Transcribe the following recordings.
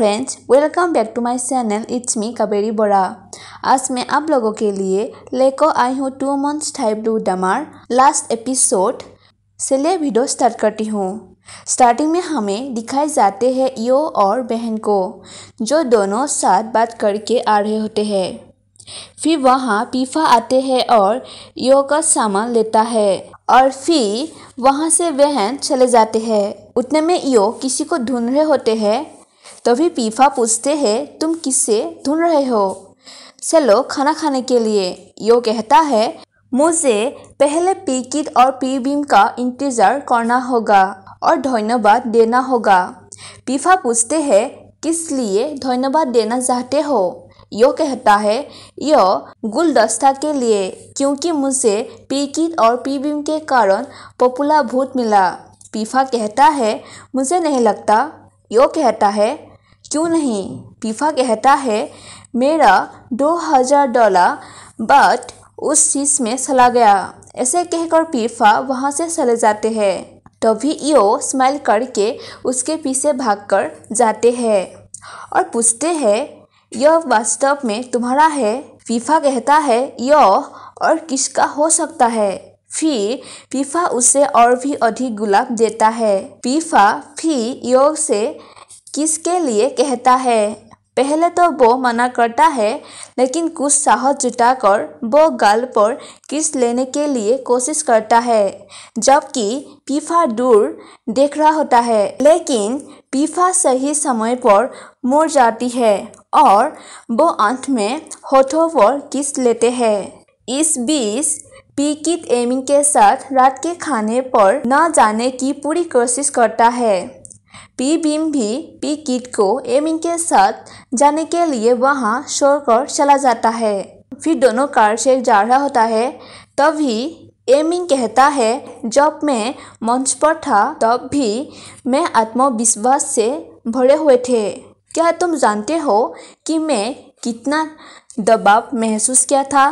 friends welcome back to my channel it's me Kaberi Bora आज मैं आप लोगों के लिए लेकर आई हूँ टू मंथ्स टाइप ब्लू डमार लास्ट एपिसोड से ले वीडियो स्टार्ट करती हूँ स्टार्टिंग में हमें दिखाए जाते हैं यो और बहन को जो दोनों साथ बात करके आ रहे होते हैं फिर वहाँ पीफा आते हैं और यो का सामान लेता है और फिर वहाँ से बहन चले जाते हैं उतने में यो किसी को ढूंढ रहे होते हैं तभी पीफा पूछते हैं तुम किसे ढूंढ रहे हो चलो खाना खाने के लिए यो कहता है मुझे पहले पीकिट और पी बीम का इंतजार करना होगा और धन्यवाद देना होगा पीफा पूछते हैं किस लिए धन्यवाद देना चाहते हो यो कहता है यो गुलदस्ता के लिए क्योंकि मुझे पीकिट और पी बीम के कारण पॉपुलर भूत मिला पीफा कहता है मुझे नहीं लगता यो कहता है क्यों नहीं फीफा कहता है मेरा दो हज़ार डॉलर बट उस चीज़ में चला गया ऐसे कहकर फीफा वहां से चले जाते हैं तभी यो स्माइल करके उसके पीछे भागकर जाते हैं और पूछते हैं यह वास्तव में तुम्हारा है फीफा कहता है यो और किसका हो सकता है फिर फीफा उसे और भी अधिक गुलाब देता है फीफा फिर यो से किसके लिए कहता है पहले तो वो मना करता है लेकिन कुछ साहस जुटाकर वो गाल पर किस लेने के लिए कोशिश करता है जबकि पीफा दूर देख रहा होता है लेकिन पीफा सही समय पर मर जाती है और वो अंत में होठों पर किस लेते हैं इस बीच पीकित एमिन के साथ रात के खाने पर न जाने की पूरी कोशिश करता है पी बीम भी पी किट को एमिन के साथ जाने के लिए वहाँ छोड़कर चला जाता है फिर दोनों कार से जा रहा होता है तभी एमिन कहता है जब मैं मंच पर था तब भी मैं आत्मविश्वास से भरे हुए थे क्या तुम जानते हो कि मैं कितना दबाव महसूस किया था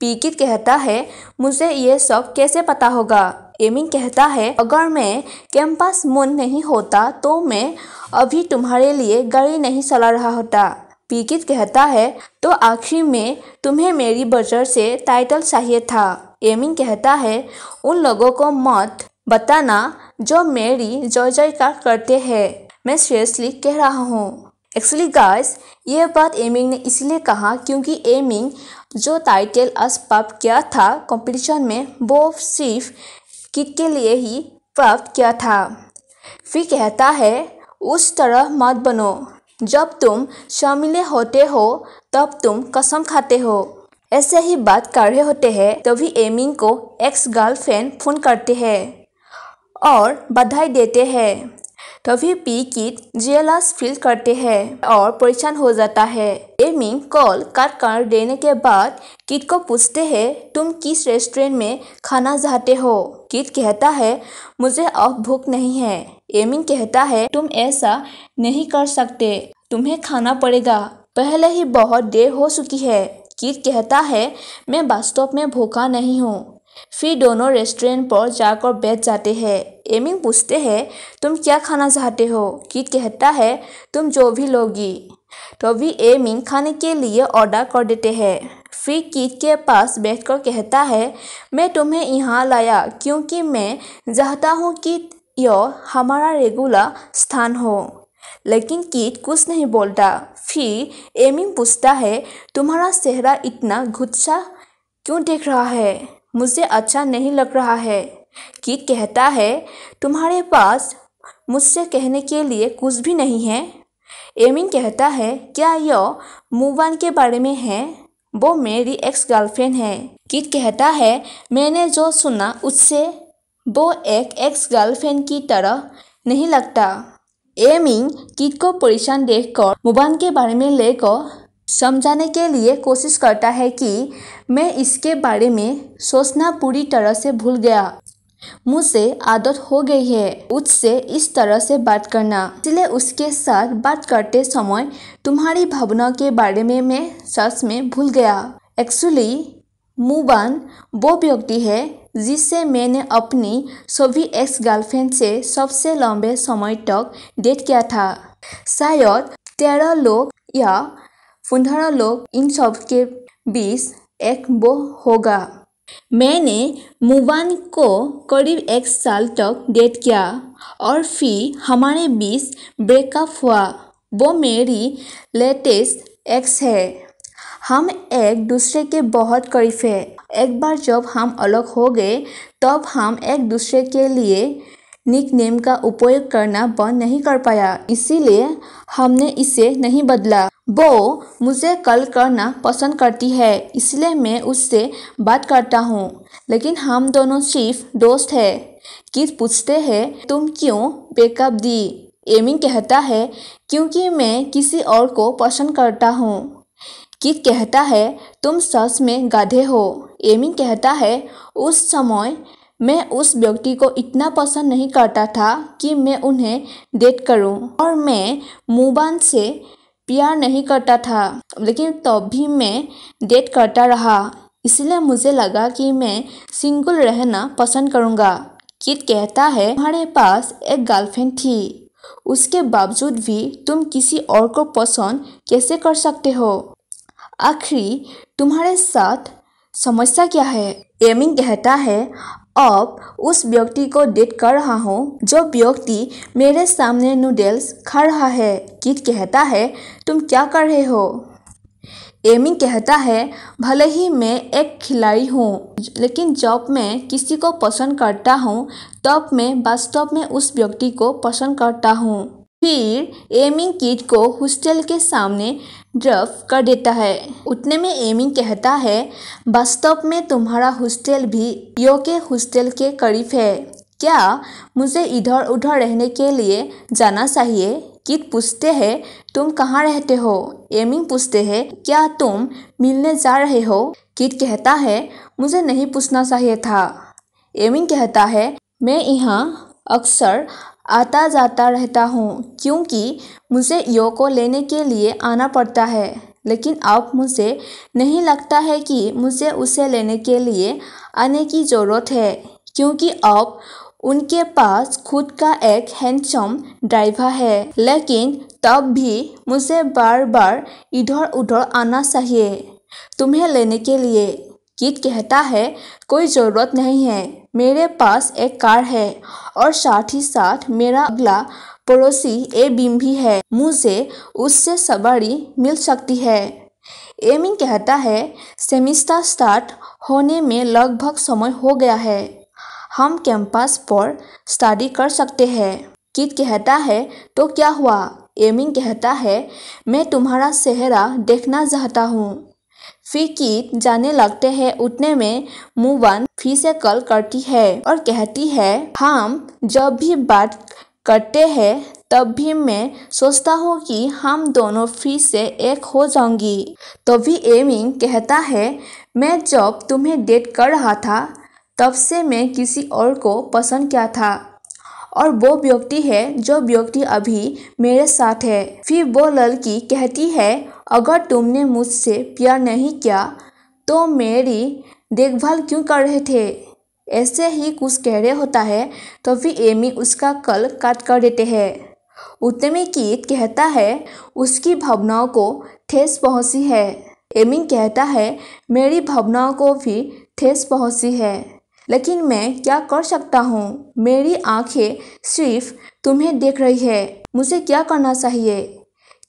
पीकित कहता है मुझे ये सब कैसे पता होगा एमिंग कहता है अगर मैं कैंपस मुन नहीं होता तो मैं अभी तुम्हारे लिए गाड़ी नहीं चला रहा होता पीकित कहता है तो आखिर में तुम्हें मेरी बजट से टाइटल चाहिए था एमिंग कहता है उन लोगों को मत बताना जो मेरी जय जयकार करते हैं मैं सीरियसली कह रहा हूँ एक्चुअली गाइस ये बात एमिंग ने इसलिए कहा क्योंकि एमिंग जो टाइटल अस्पाप किया था कंपटीशन में वो सिर्फ किट के लिए ही प्राप्त किया था फिर कहता है उस तरह मत बनो जब तुम शामिल होते हो तब तुम कसम खाते हो ऐसे ही बात कर रहे होते हैं तभी एमिंग को एक्स गर्लफ्रेंड फोन करते हैं और बधाई देते हैं तभी पी किट जियलास फील करते हैं और परेशान हो जाता है एमिंग कॉल कट कर देने के बाद किट को पूछते हैं तुम किस रेस्टोरेंट में खाना चाहते हो किट कहता है मुझे अब भूख नहीं है एमिन कहता है तुम ऐसा नहीं कर सकते तुम्हें खाना पड़ेगा पहले ही बहुत देर हो चुकी है किट कहता है मैं वास्तव में भूखा नहीं हूँ फिर दोनों रेस्टोरेंट पर जाकर बैठ जाते हैं एमिंग पूछते हैं तुम क्या खाना चाहते हो किट कहता है तुम जो भी लोगी तो ए एमिंग खाने के लिए ऑर्डर कर देते हैं फिर कीट के पास बैठकर कहता है मैं तुम्हें यहाँ लाया क्योंकि मैं चाहता हूँ कि यह हमारा रेगुलर स्थान हो लेकिन कीट कुछ नहीं बोलता फिर एमिंग पूछता है तुम्हारा चेहरा इतना गुस्सा क्यों देख रहा है मुझे अच्छा नहीं लग रहा है कीट कहता है तुम्हारे पास मुझसे कहने के लिए कुछ भी नहीं है एमिन कहता है क्या यह मूवान के बारे में है वो मेरी एक्स गर्लफ्रेंड है किट कहता है मैंने जो सुना उससे वो एक एक्स गर्लफ्रेंड की तरह नहीं लगता एमिंग किट को परेशान देखकर मूवान के बारे में लेकर समझाने के लिए कोशिश करता है कि मैं इसके बारे में सोचना पूरी तरह से भूल गया मुझसे आदत हो गई है उससे इस तरह से बात करना इसलिए उसके साथ बात करते समय तुम्हारी भावना के बारे में मैं सच में भूल गया एक्चुअली मुबान वो व्यक्ति है जिससे मैंने अपनी सभी एक्स गर्लफ्रेंड से सबसे लंबे समय तक डेट किया था शायद तेरह लोग या पंद्रह लोग इन सब के बीच एक वो होगा मैंने मुबान को करीब एक साल तक डेट किया और फिर हमारे बीच ब्रेकअप हुआ वो मेरी लेटेस्ट एक्स है हम एक दूसरे के बहुत करीब है एक बार जब हम अलग हो गए तब हम एक दूसरे के लिए निक नेम का उपयोग करना बंद नहीं कर पाया इसीलिए हमने इसे नहीं बदला वो मुझे कल करना पसंद करती है इसलिए मैं उससे बात करता हूँ लेकिन हम दोनों सिर्फ दोस्त हैं कित पूछते हैं तुम क्यों बेकअप दी एमिन कहता है क्योंकि मैं किसी और को पसंद करता हूँ कित कहता है तुम सच में गाधे हो एमिन कहता है उस समय मैं उस व्यक्ति को इतना पसंद नहीं करता था कि मैं उन्हें डेट करूं और मैं मुबान से प्यार नहीं करता था लेकिन तब भी मैं डेट करता रहा इसलिए मुझे लगा कि मैं सिंगल रहना पसंद करूँगा किट कहता है तुम्हारे पास एक गर्लफ्रेंड थी उसके बावजूद भी तुम किसी और को पसंद कैसे कर सकते हो आखिरी तुम्हारे साथ समस्या क्या है एमिंग कहता है अब उस व्यक्ति को डेट कर रहा हूँ जो व्यक्ति मेरे सामने नूडल्स खा रहा है किट कहता है तुम क्या कर रहे हो एमी कहता है भले ही मैं एक खिलाड़ी हूँ लेकिन जब मैं किसी को पसंद करता हूँ तब मैं वास्तव में उस व्यक्ति को पसंद करता हूँ फिर एमी किट को हॉस्टल के सामने ड्रफ कर देता है उतने में एमी कहता है वास्तव में तुम्हारा हॉस्टल भी यो के हॉस्टल के करीब है क्या मुझे इधर उधर रहने के लिए जाना चाहिए किट पूछते हैं तुम कहाँ रहते हो एमिंग पूछते हैं क्या तुम मिलने जा रहे हो किट कहता है मुझे नहीं पूछना चाहिए था एमिंग कहता है मैं यहाँ अक्सर आता जाता रहता हूँ क्योंकि मुझे योग को लेने के लिए आना पड़ता है लेकिन अब मुझे नहीं लगता है कि मुझे उसे लेने के लिए आने की ज़रूरत है क्योंकि अब उनके पास खुद का एक हैंडसम ड्राइवर है लेकिन तब भी मुझे बार बार इधर उधर आना चाहिए तुम्हें लेने के लिए किट कहता है कोई ज़रूरत नहीं है मेरे पास एक कार है और साथ ही साथ मेरा अगला पड़ोसी ए बीम भी है मुझे उससे सवारी मिल सकती है एमिन कहता है सेमिस्टर स्टार्ट होने में लगभग समय हो गया है हम कैंपस पर स्टडी कर सकते हैं किट कहता है तो क्या हुआ एमिन कहता है मैं तुम्हारा चेहरा देखना चाहता हूँ की जाने लगते हैं उतने में मुवन फिर से कल करती है और कहती है हम जब भी बात करते हैं तब भी मैं सोचता हूँ कि हम दोनों फिर से एक हो जाऊंगी तभी तो एमिंग कहता है मैं जब तुम्हें डेट कर रहा था तब से मैं किसी और को पसंद किया था और वो व्यक्ति है जो व्यक्ति अभी मेरे साथ है फिर वो लड़की कहती है अगर तुमने मुझसे प्यार नहीं किया तो मेरी देखभाल क्यों कर रहे थे ऐसे ही कुछ कह रहे होता है तो फिर एमी उसका कल काट कर देते हैं उतमी की कहता है उसकी भावनाओं को ठेस पहुँची है एमी कहता है मेरी भावनाओं को भी ठेस पहुँची है लेकिन मैं क्या कर सकता हूँ मेरी आंखें सिर्फ तुम्हें देख रही है मुझे क्या करना चाहिए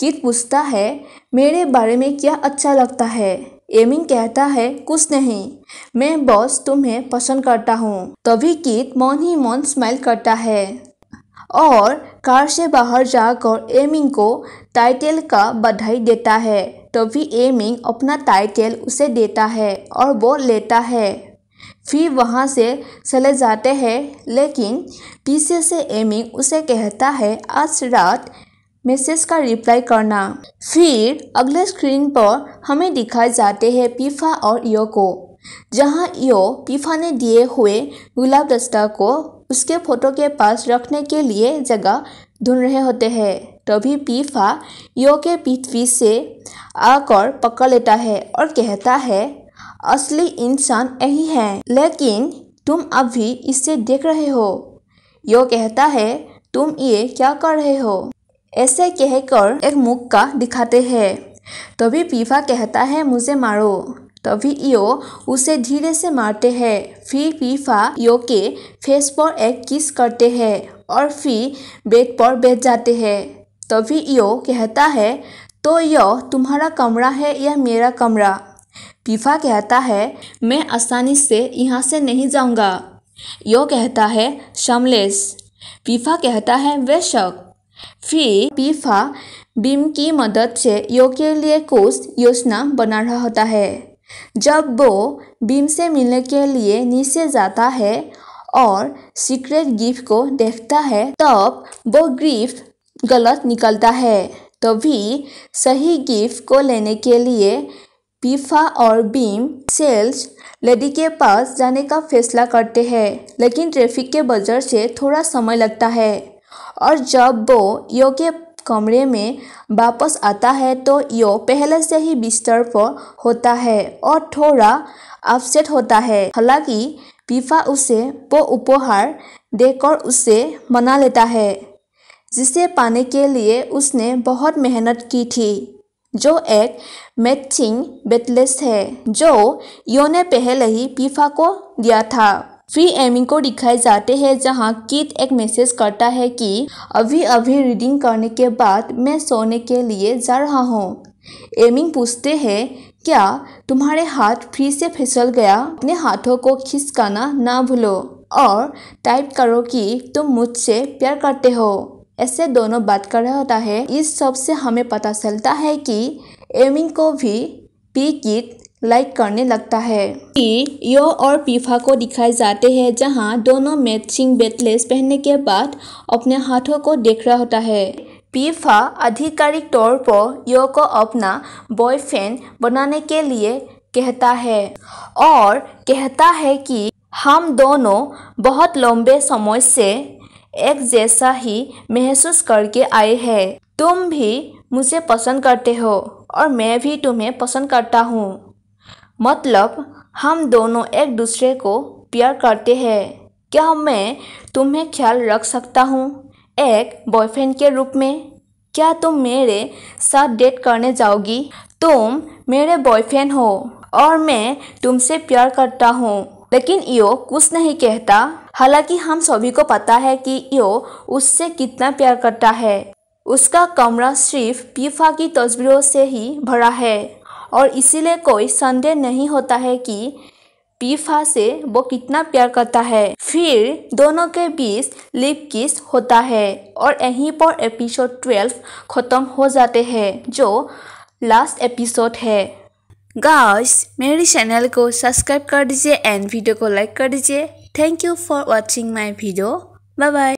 किट पूछता है मेरे बारे में क्या अच्छा लगता है एमिन कहता है कुछ नहीं मैं बॉस तुम्हें पसंद करता हूँ तभी किट मौन ही मौन स्माइल करता है और कार से बाहर जाकर एमिंग को टाइटल का बधाई देता है तभी एमिंग अपना टाइटल उसे देता है और वो लेता है फिर वहाँ से चले जाते हैं लेकिन पीछे से एमिंग उसे कहता है आज रात मैसेज का रिप्लाई करना फिर अगले स्क्रीन पर हमें दिखाए जाते हैं पीफा और यो को जहाँ यो पीफा ने दिए हुए गुलाब दस्ता को उसके फोटो के पास रखने के लिए जगह ढूंढ रहे होते हैं तभी पीफा यो के पृथ्वी से आकर पकड़ लेता है और कहता है असली इंसान यही है लेकिन तुम अभी इसे देख रहे हो यो कहता है तुम ये क्या कर रहे हो ऐसे कहकर एक मुक्का दिखाते हैं तभी पीफा कहता है मुझे मारो तभी यो उसे धीरे से मारते हैं फिर पीफा यो के फेस पर एक किस करते हैं और फिर बेड पर बैठ जाते हैं तभी यो कहता है तो यो तुम्हारा कमरा है या मेरा कमरा पीफा कहता है मैं आसानी से यहाँ से नहीं जाऊँगा यो कहता है शमलेस पीफा कहता है वे शक फिर पीफा बीम की मदद से योग के लिए कोष योजना बना रहता है जब वो बीम से मिलने के लिए नीचे जाता है और सीक्रेट गिफ्ट को देखता है तब वो गिफ्ट गलत निकलता है तभी तो सही गिफ्ट को लेने के लिए पीफा और बीम सेल्स लेडी के पास जाने का फैसला करते हैं लेकिन ट्रैफिक के वजह से थोड़ा समय लगता है और जब वो यो के कमरे में वापस आता है तो यो पहले से ही बिस्तर पर होता है और थोड़ा अपसेट होता है हालांकि पीफा उसे वो उपहार देकर उसे मना लेता है जिसे पाने के लिए उसने बहुत मेहनत की थी जो एक मैचिंग बेटलेस है जो यो ने पहले ही पीफा को दिया था फ्री एमिंग को दिखाए जाते हैं जहां किट एक मैसेज करता है कि अभी अभी रीडिंग करने के बाद मैं सोने के लिए जा रहा हूं एमिंग पूछते हैं क्या तुम्हारे हाथ फ्री से फिसल गया अपने हाथों को खिसकाना ना भूलो और टाइप करो कि तुम मुझसे प्यार करते हो ऐसे दोनों बात कर रहा होता है इस सब से हमें पता चलता है कि एमिंग को भी पी किट लाइक करने लगता है कि यो और पीफा को दिखाए जाते हैं जहां दोनों मैचिंग बेटलेस पहनने के बाद अपने हाथों को देख रहा होता है पीफा आधिकारिक तौर पर यो को अपना बॉयफ्रेंड बनाने के लिए कहता है और कहता है कि हम दोनों बहुत लंबे समय से एक जैसा ही महसूस करके आए हैं तुम भी मुझे पसंद करते हो और मैं भी तुम्हें पसंद करता हूँ मतलब हम दोनों एक दूसरे को प्यार करते हैं क्या मैं तुम्हें ख्याल रख सकता हूँ एक बॉयफ्रेंड के रूप में क्या तुम मेरे साथ डेट करने जाओगी तुम मेरे बॉयफ्रेंड हो और मैं तुमसे प्यार करता हूँ लेकिन यो कुछ नहीं कहता हालांकि हम सभी को पता है कि यो उससे कितना प्यार करता है उसका कमरा सिर्फ पीफा की तस्वीरों से ही भरा है और इसीलिए कोई संदेह नहीं होता है कि पीफा से वो कितना प्यार करता है फिर दोनों के बीच लिप किस होता है और यहीं पर एपिसोड ट्वेल्व ख़त्म हो जाते हैं जो लास्ट एपिसोड है गाइस मेरे चैनल को सब्सक्राइब कर दीजिए एंड वीडियो को लाइक कर दीजिए thank you for watching my video bye bye